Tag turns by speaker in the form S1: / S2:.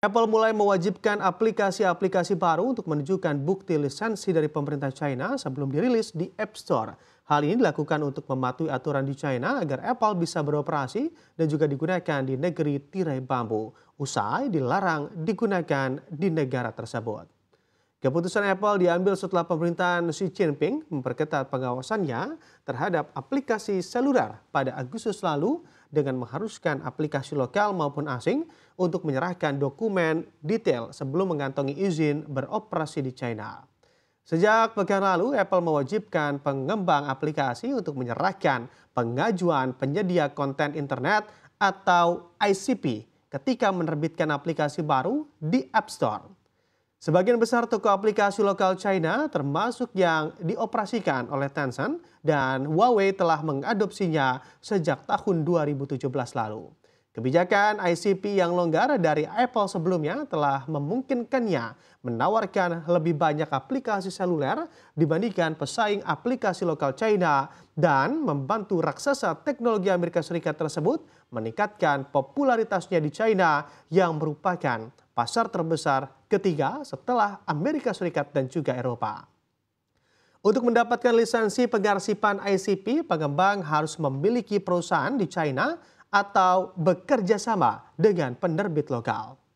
S1: Apple mulai mewajibkan aplikasi-aplikasi baru untuk menunjukkan bukti lisensi dari pemerintah China sebelum dirilis di App Store. Hal ini dilakukan untuk mematuhi aturan di China agar Apple bisa beroperasi dan juga digunakan di negeri tirai bambu. Usai dilarang digunakan di negara tersebut. Keputusan Apple diambil setelah pemerintahan Xi Jinping memperketat pengawasannya terhadap aplikasi seluler pada Agustus lalu dengan mengharuskan aplikasi lokal maupun asing untuk menyerahkan dokumen detail sebelum mengantongi izin beroperasi di China. Sejak pekan lalu, Apple mewajibkan pengembang aplikasi untuk menyerahkan pengajuan penyedia konten internet atau ICP ketika menerbitkan aplikasi baru di App Store. Sebagian besar toko aplikasi lokal China termasuk yang dioperasikan oleh Tencent dan Huawei telah mengadopsinya sejak tahun 2017 lalu. Kebijakan ICP yang longgar dari Apple sebelumnya telah memungkinkannya menawarkan lebih banyak aplikasi seluler dibandingkan pesaing aplikasi lokal China dan membantu raksasa teknologi Amerika Serikat tersebut meningkatkan popularitasnya di China yang merupakan pasar terbesar ketiga setelah Amerika Serikat dan juga Eropa. Untuk mendapatkan lisensi pengarsipan ICP, pengembang harus memiliki perusahaan di China atau bekerja sama dengan penerbit lokal.